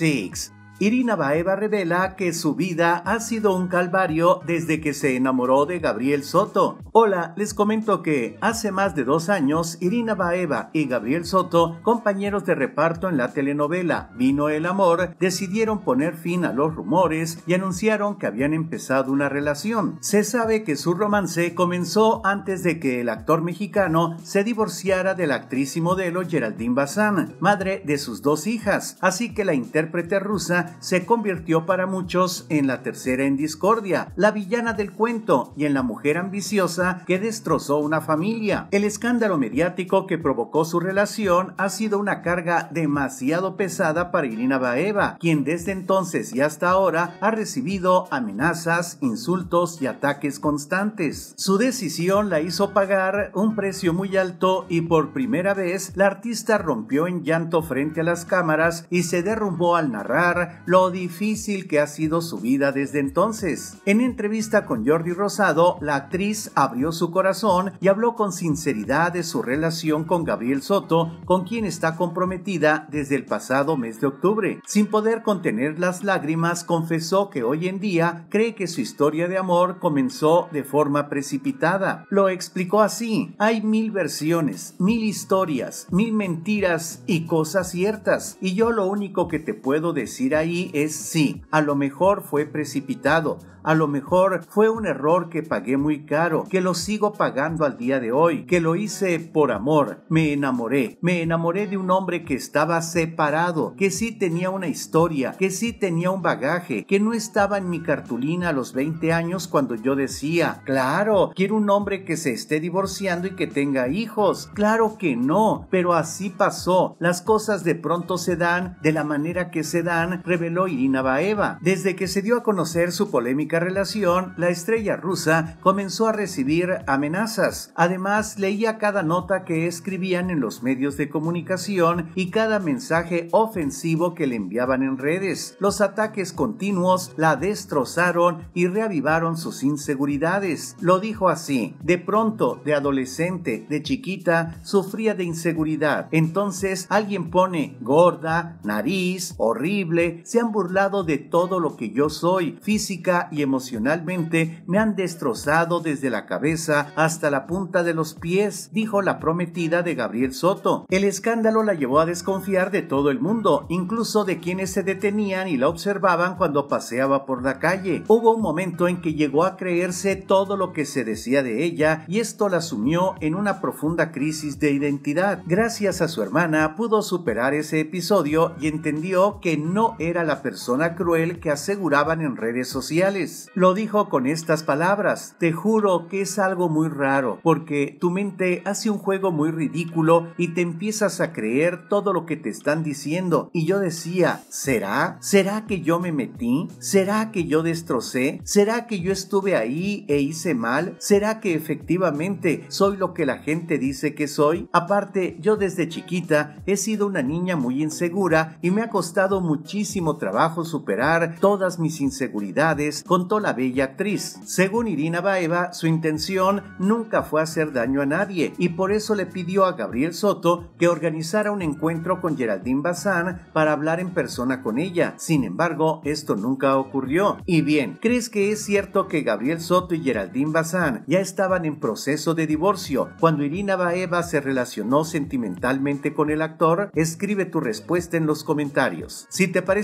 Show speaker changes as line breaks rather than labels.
6 Irina Baeva revela que su vida ha sido un calvario desde que se enamoró de Gabriel Soto. Hola, les comento que hace más de dos años Irina Baeva y Gabriel Soto, compañeros de reparto en la telenovela Vino el Amor, decidieron poner fin a los rumores y anunciaron que habían empezado una relación. Se sabe que su romance comenzó antes de que el actor mexicano se divorciara de la actriz y modelo Geraldine Bazán, madre de sus dos hijas, así que la intérprete rusa se convirtió para muchos en la tercera en discordia, la villana del cuento y en la mujer ambiciosa que destrozó una familia. El escándalo mediático que provocó su relación ha sido una carga demasiado pesada para Irina Baeva, quien desde entonces y hasta ahora ha recibido amenazas, insultos y ataques constantes. Su decisión la hizo pagar un precio muy alto y por primera vez la artista rompió en llanto frente a las cámaras y se derrumbó al narrar lo difícil que ha sido su vida desde entonces. En entrevista con Jordi Rosado, la actriz abrió su corazón y habló con sinceridad de su relación con Gabriel Soto, con quien está comprometida desde el pasado mes de octubre. Sin poder contener las lágrimas, confesó que hoy en día cree que su historia de amor comenzó de forma precipitada. Lo explicó así, hay mil versiones, mil historias, mil mentiras y cosas ciertas, y yo lo único que te puedo decir ahí ahí es sí, a lo mejor fue precipitado, a lo mejor fue un error que pagué muy caro, que lo sigo pagando al día de hoy, que lo hice por amor, me enamoré, me enamoré de un hombre que estaba separado, que sí tenía una historia, que sí tenía un bagaje, que no estaba en mi cartulina a los 20 años cuando yo decía, claro, quiero un hombre que se esté divorciando y que tenga hijos, claro que no, pero así pasó, las cosas de pronto se dan de la manera que se dan, reveló Irina Baeva. Desde que se dio a conocer su polémica relación, la estrella rusa comenzó a recibir amenazas. Además, leía cada nota que escribían en los medios de comunicación y cada mensaje ofensivo que le enviaban en redes. Los ataques continuos la destrozaron y reavivaron sus inseguridades. Lo dijo así, de pronto, de adolescente, de chiquita, sufría de inseguridad. Entonces alguien pone gorda, nariz, horrible, se han burlado de todo lo que yo soy, física y emocionalmente, me han destrozado desde la cabeza hasta la punta de los pies, dijo la prometida de Gabriel Soto. El escándalo la llevó a desconfiar de todo el mundo, incluso de quienes se detenían y la observaban cuando paseaba por la calle. Hubo un momento en que llegó a creerse todo lo que se decía de ella y esto la sumió en una profunda crisis de identidad. Gracias a su hermana pudo superar ese episodio y entendió que no era a la persona cruel que aseguraban en redes sociales. Lo dijo con estas palabras, te juro que es algo muy raro, porque tu mente hace un juego muy ridículo y te empiezas a creer todo lo que te están diciendo. Y yo decía, ¿será? ¿Será que yo me metí? ¿Será que yo destrocé? ¿Será que yo estuve ahí e hice mal? ¿Será que efectivamente soy lo que la gente dice que soy? Aparte, yo desde chiquita he sido una niña muy insegura y me ha costado muchísimo trabajo superar todas mis inseguridades, contó la bella actriz. Según Irina Baeva, su intención nunca fue hacer daño a nadie y por eso le pidió a Gabriel Soto que organizara un encuentro con Geraldine Bazán para hablar en persona con ella. Sin embargo, esto nunca ocurrió. Y bien, ¿crees que es cierto que Gabriel Soto y Geraldine Bazán ya estaban en proceso de divorcio cuando Irina Baeva se relacionó sentimentalmente con el actor? Escribe tu respuesta en los comentarios. Si te parece